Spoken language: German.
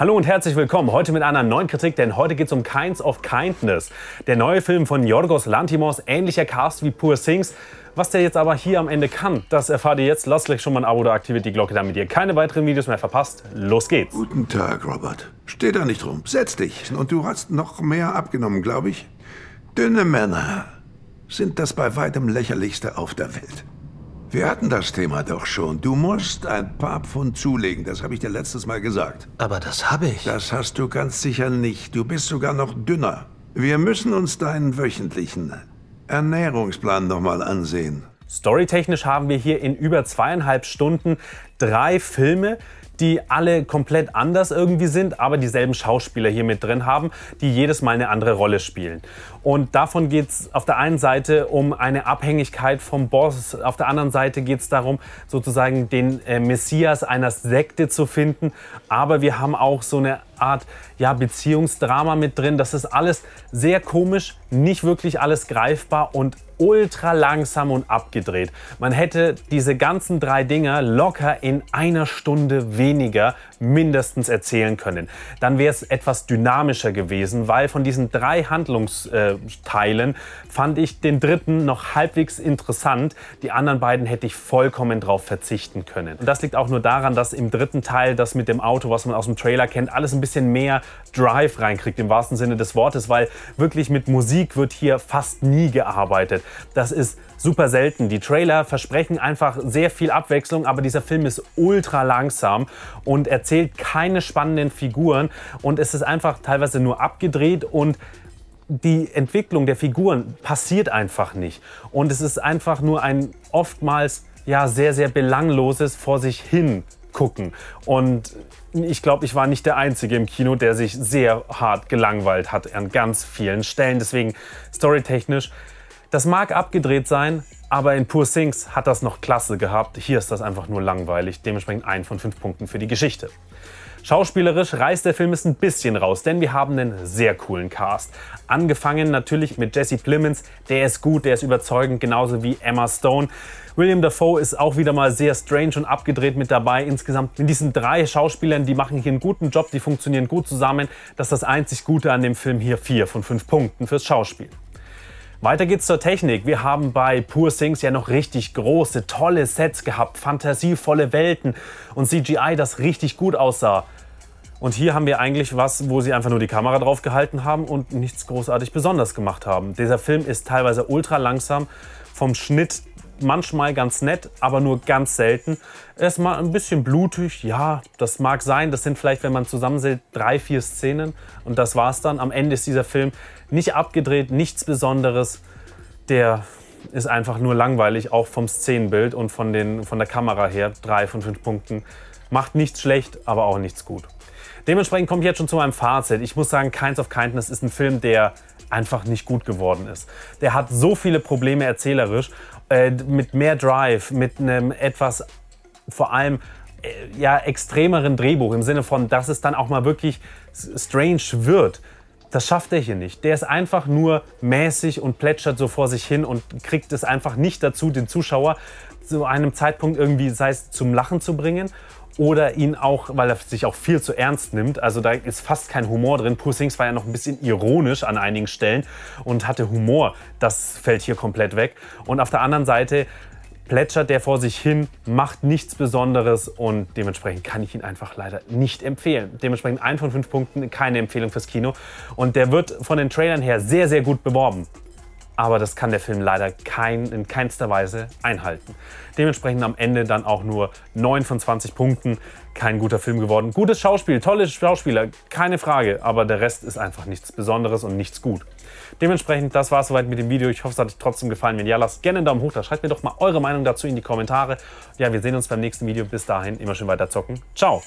Hallo und herzlich willkommen. Heute mit einer neuen Kritik, denn heute geht es um Kinds of Kindness. Der neue Film von Yorgos Lantimos, ähnlicher Cast wie Poor Things. Was der jetzt aber hier am Ende kann, das erfahrt ihr jetzt. Lasst gleich schon mal ein Abo da, aktiviert die Glocke, damit ihr keine weiteren Videos mehr verpasst. Los geht's. Guten Tag, Robert. Steh da nicht rum. Setz dich. Und du hast noch mehr abgenommen, glaube ich. Dünne Männer sind das bei weitem lächerlichste auf der Welt. Wir hatten das Thema doch schon. Du musst ein paar Pfund zulegen, das habe ich dir letztes Mal gesagt. Aber das habe ich. Das hast du ganz sicher nicht. Du bist sogar noch dünner. Wir müssen uns deinen wöchentlichen Ernährungsplan nochmal ansehen. Storytechnisch haben wir hier in über zweieinhalb Stunden drei Filme, die alle komplett anders irgendwie sind, aber dieselben Schauspieler hier mit drin haben, die jedes Mal eine andere Rolle spielen. Und davon geht es auf der einen Seite um eine Abhängigkeit vom Boss, auf der anderen Seite geht es darum, sozusagen den äh, Messias einer Sekte zu finden, aber wir haben auch so eine Art ja, Beziehungsdrama mit drin. Das ist alles sehr komisch, nicht wirklich alles greifbar und ultra langsam und abgedreht. Man hätte diese ganzen drei Dinger locker in einer Stunde weniger mindestens erzählen können. Dann wäre es etwas dynamischer gewesen, weil von diesen drei Handlungsteilen äh, fand ich den dritten noch halbwegs interessant. Die anderen beiden hätte ich vollkommen drauf verzichten können. Und das liegt auch nur daran, dass im dritten Teil das mit dem Auto, was man aus dem Trailer kennt, alles ein bisschen mehr Drive reinkriegt, im wahrsten Sinne des Wortes, weil wirklich mit Musik wird hier fast nie gearbeitet. Das ist super selten. Die Trailer versprechen einfach sehr viel Abwechslung, aber dieser Film ist ultra langsam und erzählt keine spannenden Figuren und es ist einfach teilweise nur abgedreht und die Entwicklung der Figuren passiert einfach nicht. Und es ist einfach nur ein oftmals ja sehr, sehr belangloses vor sich hin gucken. Und ich glaube, ich war nicht der Einzige im Kino, der sich sehr hart gelangweilt hat an ganz vielen Stellen. Deswegen storytechnisch das mag abgedreht sein, aber in Poor Things hat das noch klasse gehabt. Hier ist das einfach nur langweilig. Dementsprechend ein von fünf Punkten für die Geschichte. Schauspielerisch reißt der Film es ein bisschen raus, denn wir haben einen sehr coolen Cast. Angefangen natürlich mit Jesse Plemons, der ist gut, der ist überzeugend, genauso wie Emma Stone. William Dafoe ist auch wieder mal sehr strange und abgedreht mit dabei. Insgesamt mit diesen drei Schauspielern, die machen hier einen guten Job, die funktionieren gut zusammen. Das ist das einzig Gute an dem Film hier, vier von fünf Punkten fürs Schauspiel. Weiter geht's zur Technik. Wir haben bei Poor Things ja noch richtig große, tolle Sets gehabt, fantasievolle Welten und CGI, das richtig gut aussah. Und hier haben wir eigentlich was, wo sie einfach nur die Kamera drauf gehalten haben und nichts großartig besonders gemacht haben. Dieser Film ist teilweise ultra langsam. Vom Schnitt manchmal ganz nett, aber nur ganz selten. Er ist mal ein bisschen blutig, ja, das mag sein. Das sind vielleicht, wenn man zusammenzählt, drei, vier Szenen. Und das war's dann. Am Ende ist dieser Film nicht abgedreht, nichts Besonderes. Der ist einfach nur langweilig, auch vom Szenenbild und von, den, von der Kamera her. Drei von fünf Punkten. Macht nichts schlecht, aber auch nichts gut. Dementsprechend komme ich jetzt schon zu meinem Fazit. Ich muss sagen, Kinds of Kindness ist ein Film, der einfach nicht gut geworden ist. Der hat so viele Probleme erzählerisch, äh, mit mehr Drive, mit einem etwas vor allem äh, ja extremeren Drehbuch im Sinne von, dass es dann auch mal wirklich strange wird. Das schafft er hier nicht. Der ist einfach nur mäßig und plätschert so vor sich hin und kriegt es einfach nicht dazu, den Zuschauer zu einem Zeitpunkt irgendwie, sei es zum Lachen zu bringen oder ihn auch, weil er sich auch viel zu ernst nimmt. Also da ist fast kein Humor drin. Poor Things war ja noch ein bisschen ironisch an einigen Stellen und hatte Humor. Das fällt hier komplett weg. Und auf der anderen Seite plätschert der vor sich hin, macht nichts Besonderes und dementsprechend kann ich ihn einfach leider nicht empfehlen. Dementsprechend ein von fünf Punkten, keine Empfehlung fürs Kino. Und der wird von den Trailern her sehr, sehr gut beworben aber das kann der Film leider kein, in keinster Weise einhalten. Dementsprechend am Ende dann auch nur 9 von 20 Punkten, kein guter Film geworden. Gutes Schauspiel, tolle Schauspieler, keine Frage, aber der Rest ist einfach nichts Besonderes und nichts gut. Dementsprechend, das war es soweit mit dem Video. Ich hoffe, es hat euch trotzdem gefallen. Wenn ja, lasst gerne einen Daumen hoch da. Schreibt mir doch mal eure Meinung dazu in die Kommentare. Ja, wir sehen uns beim nächsten Video. Bis dahin, immer schön weiter zocken. Ciao!